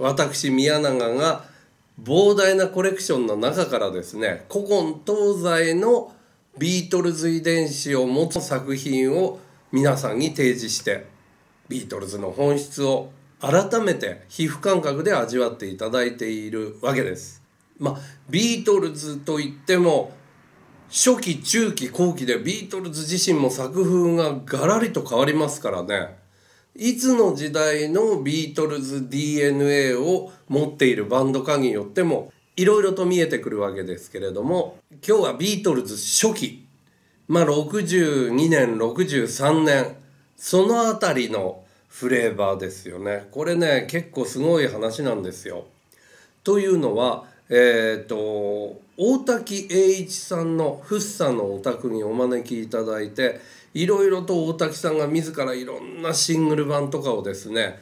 私宮永が膨大なコレクションの中からですね古今東西のビートルズ遺伝子を持つ作品を皆さんに提示してビートルズの本質を改めて皮膚感覚で味わっていただいているわけです。まあ、ビートルズといっても初期中期後期でビートルズ自身も作風がガラリと変わりますからね。いつの時代のビートルズ DNA を持っているバンドかによってもいろいろと見えてくるわけですけれども今日はビートルズ初期まあ62年63年その辺りのフレーバーですよねこれね結構すごい話なんですよ。というのはえーと、大滝栄一さんのフッサのお宅にお招きいただいていろいろと大滝さんが自らいろんなシングル版とかをですね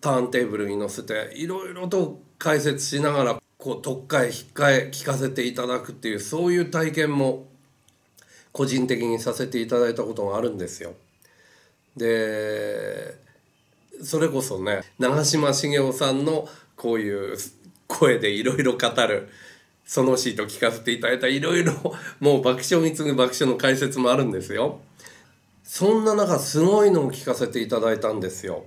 ターンテーブルに載せていろいろと解説しながらこう特え引っかえ聞かせていただくっていうそういう体験も個人的にさせていただいたことがあるんですよ。でそれこそね長嶋茂雄さんのこういう声でいろいろ語るそのシート聞かせていただいたいろいろもう爆笑に次ぐ爆笑の解説もあるんですよそんな中すごいのを聞かせていただいたんですよ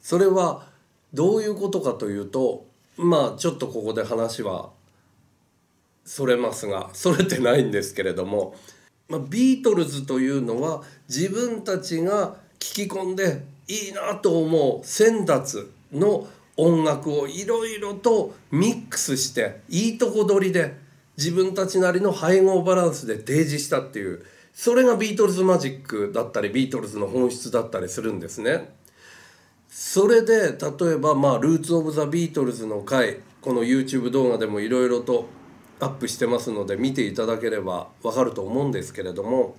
それはどういうことかというとまあちょっとここで話はそれますがそれてないんですけれども、まあ、ビートルズというのは自分たちが聞き込んでいいなと思う先達の音楽をいろいろとミックスしていいとこ取りで自分たちなりの配合バランスで提示したっていうそれがビートルズマジックだったりビートルズの本質だったりするんですね。それで例えば、まあ「ルーツ・オブ・ザ・ビートルズ」の回この YouTube 動画でもいろいろとアップしてますので見ていただければわかると思うんですけれども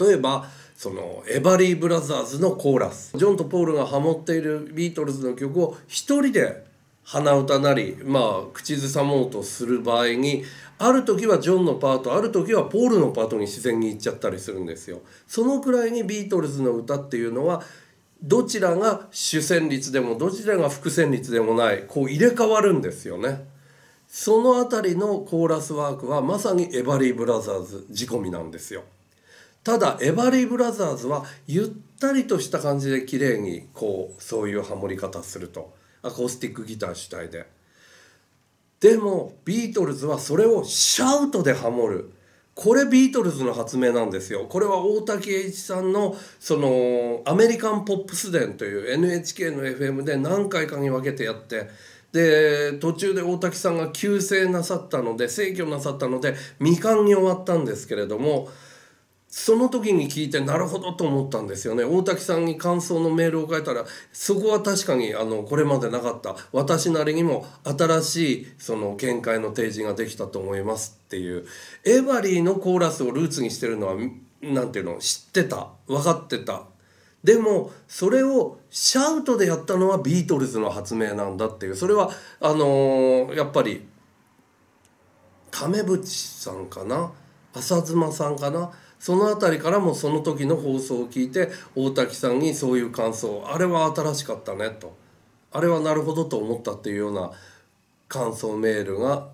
例えばそのエバリー・ブラザーズのコーラスジョンとポールがハモっているビートルズの曲を一人で鼻歌なり、まあ、口ずさもうとする場合にある時はジョンのパートある時はポールのパートに自然に行っちゃったりするんですよ。そのくらいにビートルズの歌っていうのはどちらが主旋律でもどちらが副旋律でもないこう入れ替わるんですよね。その辺りのコーラスワークはまさにエバリー・ブラザーズ仕込みなんですよ。ただエバリー・ブラザーズはゆったりとした感じで綺麗にこうそういうハモり方するとアコースティックギター主体ででもビートルズはそれをシャウトでハモるこれビートルズの発明なんですよこれは大滝栄一さんのそのアメリカンポップス伝という NHK の FM で何回かに分けてやってで途中で大滝さんが急逝なさったので逝去なさったので未完に終わったんですけれどもその時に聞いてなるほどと思ったんですよね大滝さんに感想のメールを書いたらそこは確かにあのこれまでなかった私なりにも新しいその見解の提示ができたと思いますっていうエバリーのコーラスをルーツにしてるのは何ていうの知ってた分かってたでもそれをシャウトでやったのはビートルズの発明なんだっていうそれはあのー、やっぱり亀渕さんかな浅妻さんかなその辺りからもその時の放送を聞いて大滝さんにそういう感想あれは新しかったねとあれはなるほどと思ったっていうような感想メールが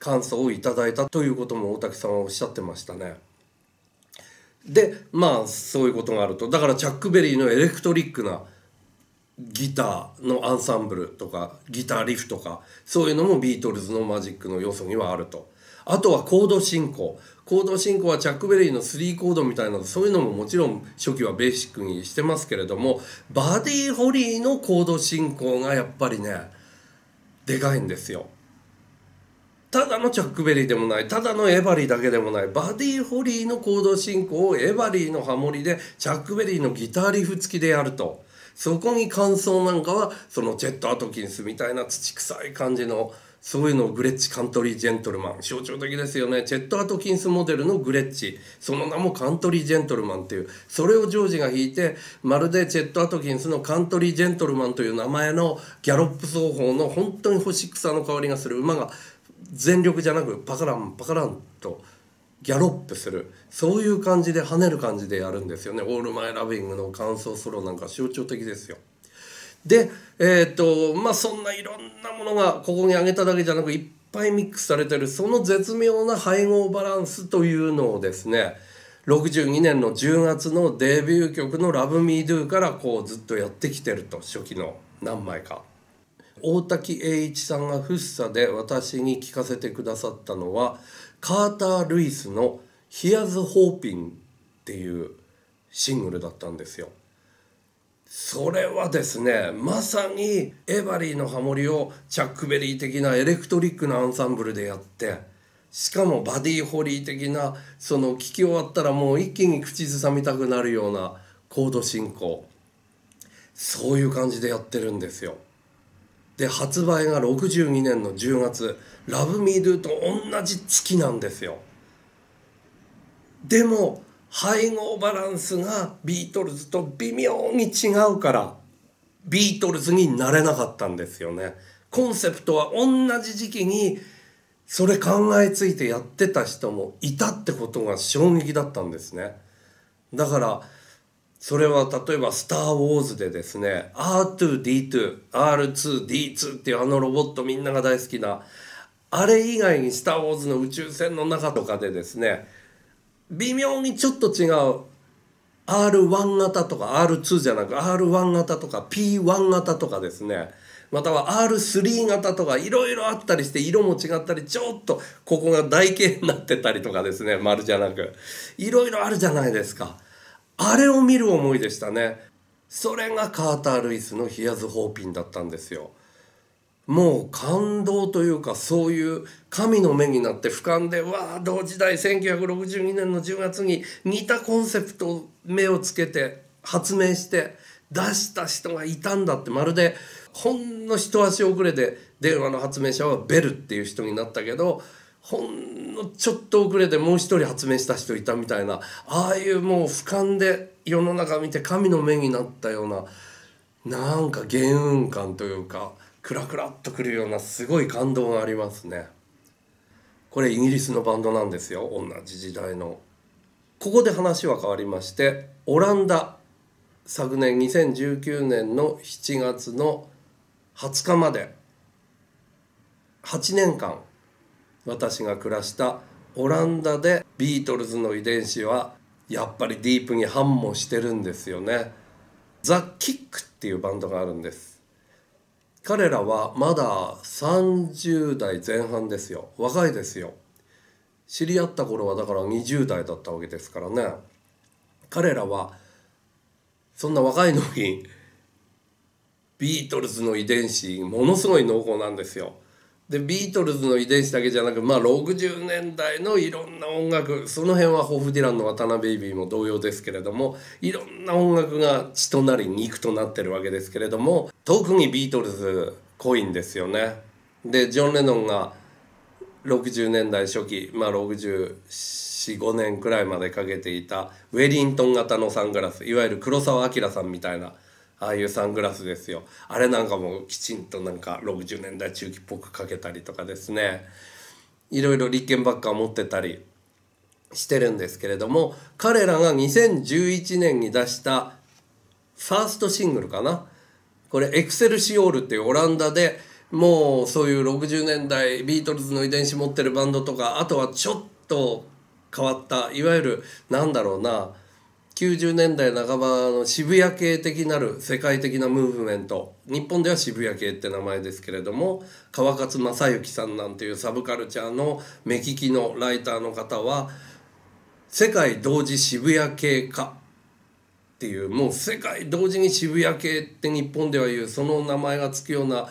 感想をいただいたということも大滝さんはおっしゃってましたね。でまあそういうことがあるとだからチャックベリーのエレクトリックなギターのアンサンブルとかギターリフとかそういうのもビートルズのマジックの要素にはあると。あとはコード進行コード進行はチャックベリーの3コードみたいなそういうのももちろん初期はベーシックにしてますけれどもバディ・ホリーのコード進行がやっぱりねでかいんですよ。ただのチャックベリーでもないただのエバリーだけでもないバディ・ホリーのコード進行をエバリーのハモリでチャックベリーのギターリフ付きでやるとそこに感想なんかはそのジェット・アトキンスみたいな土臭い感じの。そういうのをグレッチカントリージェントルマン象徴的ですよねチェット・アトキンスモデルのグレッチその名もカントリージェントルマンというそれをジョージが弾いてまるでチェット・アトキンスのカントリージェントルマンという名前のギャロップ奏法の本当に干し草の香りがする馬が全力じゃなくパカランパカランとギャロップするそういう感じで跳ねる感じでやるんですよね「オール・マイ・ラビング」の感想ソロなんか象徴的ですよ。で、えー、っとまあ、そんないろんなものがここに挙げただけじゃなくいっぱいミックスされてるその絶妙な配合バランスというのをですね62年の10月のデビュー曲の「LoveMeDo」からこうずっとやってきてると初期の何枚か。大滝栄一さんがフッサで私に聞かせてくださったのはカーター・ルイスの「Here's Hoping」っていうシングルだったんですよ。それはですねまさにエバリーのハモリをチャックベリー的なエレクトリックなアンサンブルでやってしかもバディホリー的なその聴き終わったらもう一気に口ずさみたくなるようなコード進行そういう感じでやってるんですよ。で発売が62年の10月「ラブミードゥと同じ月なんですよ。でも配合バランスがビートルズと微妙に違うからビートルズになれなかったんですよね。コンセプトは同じ時期にそれ考えついてやってた人もいたってことが衝撃だったんですね。だからそれは例えば「スター・ウォーズ」でですね R2D2、R2D2 っていうあのロボットみんなが大好きなあれ以外に「スター・ウォーズ」の宇宙船の中とかでですね微妙にちょっと違う R1 型とか R2 じゃなく R1 型とか P1 型とかですねまたは R3 型とかいろいろあったりして色も違ったりちょっとここが台形になってたりとかですね丸じゃなくいろいろあるじゃないですかあれを見る思いでしたねそれがカーター・ルイスの「ヒアズ・ホーピン」だったんですよもう感動というかそういう神の目になって俯瞰でわあ同時代1962年の10月に似たコンセプトを目をつけて発明して出した人がいたんだってまるでほんの一足遅れで電話の発明者はベルっていう人になったけどほんのちょっと遅れてもう一人発明した人いたみたいなああいうもう俯瞰で世の中見て神の目になったようななんか幻運感というか。クラクラっとくるようなすごい感動がありますねこれイギリスのバンドなんですよ同じ時代のここで話は変わりましてオランダ昨年2019年の7月の20日まで8年間私が暮らしたオランダでビートルズの遺伝子はやっぱりディープに反もしてるんですよね。ザ・キックっていうバンドがあるんです。彼らはまだ30代前半ですよ若いですよ知り合った頃はだから20代だったわけですからね彼らはそんな若いのにビートルズの遺伝子ものすごい濃厚なんですよでビートルズの遺伝子だけじゃなく、まあ、60年代のいろんな音楽その辺はホフ・ディランの渡辺ベイビーも同様ですけれどもいろんな音楽が血となり肉となってるわけですけれども特にビートルズ濃いんですよね。でジョン・レノンが60年代初期、まあ、645年くらいまでかけていたウェリントン型のサングラスいわゆる黒澤明さんみたいな。ああいうサングラスですよあれなんかもきちんとなんか60年代中期っぽくかけたりとかですねいろいろ立憲ばっか持ってたりしてるんですけれども彼らが2011年に出したファーストシングルかなこれエクセルシオールっていうオランダでもうそういう60年代ビートルズの遺伝子持ってるバンドとかあとはちょっと変わったいわゆるなんだろうな90年代半ばの渋谷系的なる世界的なムーブメント日本では渋谷系って名前ですけれども川勝正幸さんなんていうサブカルチャーの目利きのライターの方は世界同時渋谷系化っていうもう世界同時に渋谷系って日本では言うその名前が付くような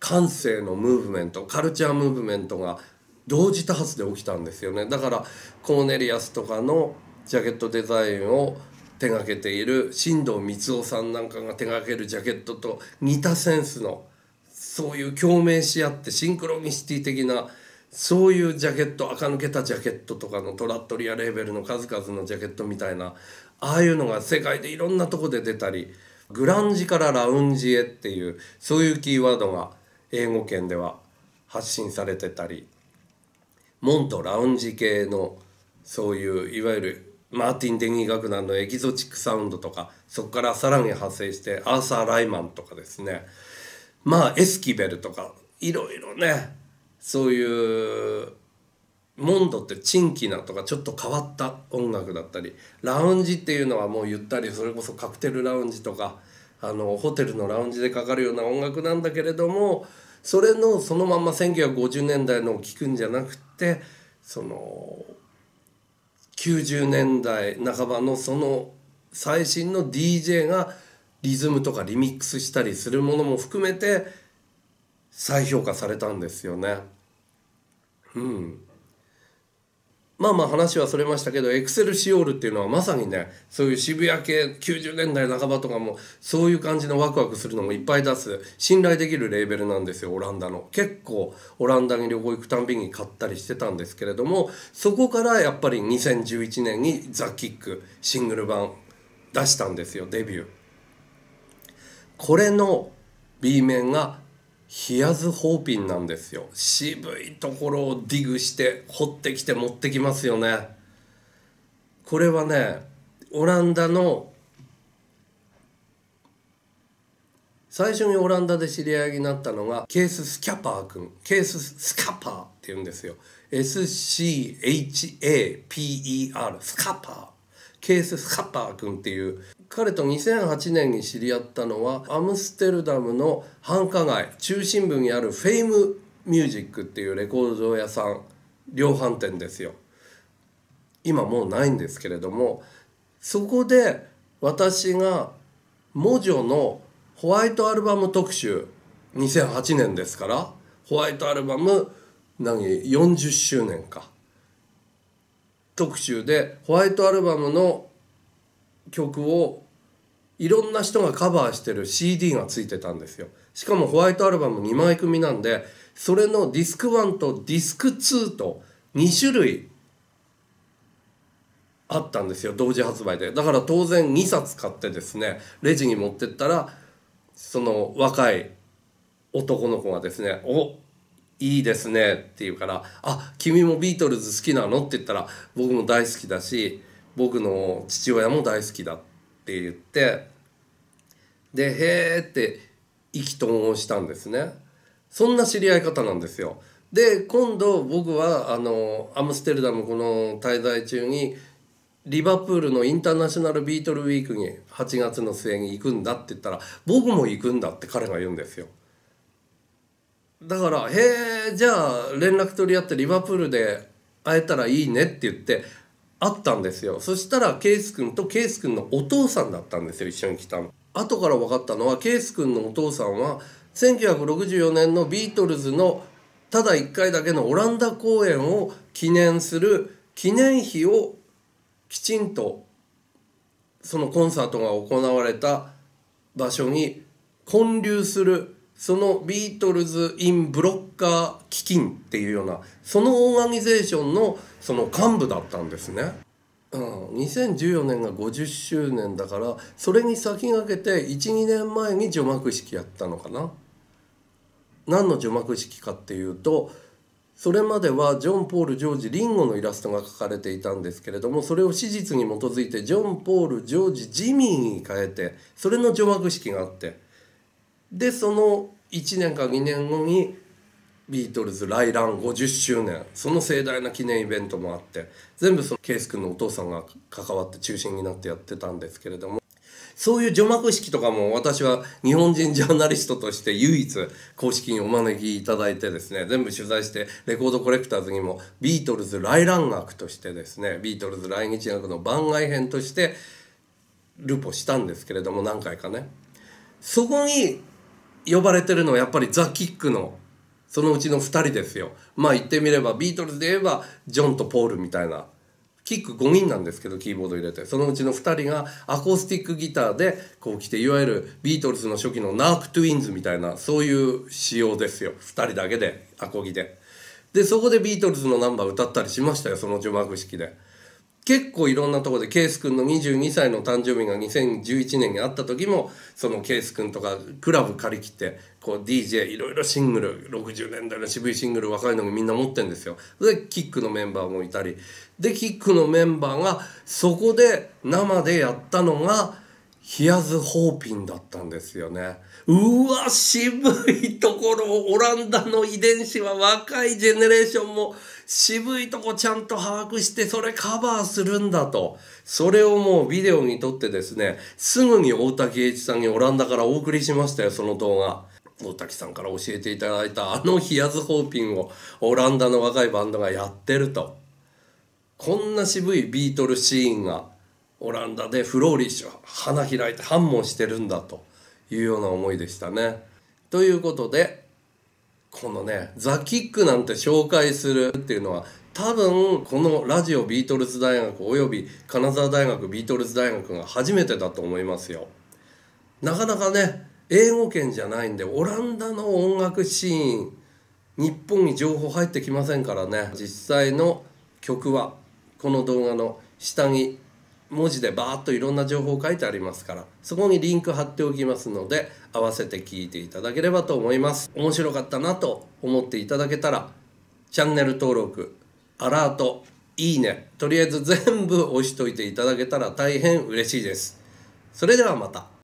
感性のムーブメントカルチャームーブメントが同時多発で起きたんですよねだからコーネリアスとかのジャケットデザインを手がけている新藤光雄さんなんかが手がけるジャケットと似たセンスのそういう共鳴し合ってシンクロニシティ的なそういうジャケット垢抜けたジャケットとかのトラットリアレーベルの数々のジャケットみたいなああいうのが世界でいろんなとこで出たりグランジからラウンジへっていうそういうキーワードが英語圏では発信されてたり門とラウンジ系のそういういわゆるマーティン・デニー・楽団のエキゾチックサウンドとかそこからさらに派生してアーサー・ライマンとかですねまあエスキベルとかいろいろねそういうモンドってチンキなとかちょっと変わった音楽だったりラウンジっていうのはもうゆったりそれこそカクテルラウンジとかあのホテルのラウンジでかかるような音楽なんだけれどもそれのそのまんま1950年代のを聴くんじゃなくてその90年代半ばのその最新の DJ がリズムとかリミックスしたりするものも含めて再評価されたんですよね。うんまあまあ話はそれましたけどエクセルシオールっていうのはまさにねそういう渋谷系90年代半ばとかもそういう感じのワクワクするのもいっぱい出す信頼できるレーベルなんですよオランダの結構オランダに旅行行くたんびに買ったりしてたんですけれどもそこからやっぱり2011年に「ザ・キックシングル版出したんですよデビューこれの B 面が冷やずホーピンなんですよ渋いところをディグして掘ってきて持ってきますよねこれはねオランダの最初にオランダで知り合いになったのがケース・スキャパー君ケース・スカパーって言うんですよ SCHAPER スカパーケース・ッター君っていう彼と2008年に知り合ったのはアムステルダムの繁華街中心部にあるフェイム・ミュージックっていうレコード屋さん量販店ですよ今もうないんですけれどもそこで私がモジョのホワイトアルバム特集2008年ですからホワイトアルバム何40周年か特集でホワイトアルバムの曲をいろんな人がカバーしてる CD がついてたんですよしかもホワイトアルバム2枚組なんでそれのディスク1とディスク2と2種類あったんですよ同時発売でだから当然2冊買ってですねレジに持ってったらその若い男の子がですね「おいいですね」って言うから「あ君もビートルズ好きなの?」って言ったら「僕も大好きだし僕の父親も大好きだ」って言ってで「へえ」って意気投合したんですね。そんな知り合い方なんですよ。で今度僕はあのアムステルダムこの滞在中にリバプールのインターナショナルビートルウィークに8月の末に行くんだって言ったら僕も行くんだって彼が言うんですよ。だから「へえじゃあ連絡取り合ってリバプールで会えたらいいね」って言って会ったんですよそしたらケイス君とケイス君のお父さんだったんですよ一緒に来たの後から分かったのはケイス君のお父さんは1964年のビートルズのただ1回だけのオランダ公演を記念する記念碑をきちんとそのコンサートが行われた場所に建立するそのビートルズ・イン・ブロッカー基金っていうようなそのオーガニゼーションのその幹部だったんですね。うん、2014年が50周年だからそれに先駆けて12年前に除幕式やったのかな。何の除幕式かっていうとそれまではジョン・ポール・ジョージ・リンゴのイラストが描かれていたんですけれどもそれを史実に基づいてジョン・ポール・ジョージ・ジミーに変えてそれの除幕式があって。でその1年か2年後にビートルズ来ン50周年その盛大な記念イベントもあって全部そのケース君のお父さんが関わって中心になってやってたんですけれどもそういう除幕式とかも私は日本人ジャーナリストとして唯一公式にお招きいただいてですね、全部取材してレコードコレクターズにもビートルズ来蘭学としてですね、ビートルズ来日学の番外編としてルポしたんですけれども何回かね。そこに呼ばれてるのはやっぱりザ・キックのそのうちの2人ですよまあ言ってみればビートルズで言えばジョンとポールみたいなキック5人なんですけどキーボード入れてそのうちの2人がアコースティックギターでこう来ていわゆるビートルズの初期のナーク・トゥインズみたいなそういう仕様ですよ2人だけでアコギで。でそこでビートルズのナンバー歌ったりしましたよその除幕式で。結構いろんなとこでケース君の22歳の誕生日が2011年にあった時もそのケース君とかクラブ借り切ってこう DJ いろいろシングル60年代の渋いシングル若いのにみんな持ってんですよ。でキックのメンバーもいたりでキックのメンバーがそこで生でやったのがヒアズ・ホーピンだったんですよね。うわ渋いところオランダの遺伝子は若いジェネレーションも渋いとこちゃんと把握してそれカバーするんだとそれをもうビデオに撮ってですねすぐに大滝栄一さんにオランダからお送りしましたよその動画。大滝さんから教えていただいたあのヒアズ・ホーピンをオランダの若いバンドがやってるとこんな渋いビートルシーンがオランダでフローリッシュ花開いて反問してるんだというような思いでしたね。ということでこのね「ザ・キック」なんて紹介するっていうのは多分このラジオビートルズ大学および金沢大学ビートルズ大学が初めてだと思いますよ。なかなかね英語圏じゃないんでオランダの音楽シーン日本に情報入ってきませんからね実際の曲はこの動画の下に文字でバーッといろんな情報書いてありますからそこにリンク貼っておきますので合わせて聞いていただければと思います面白かったなと思っていただけたらチャンネル登録アラートいいねとりあえず全部押しといていただけたら大変嬉しいですそれではまた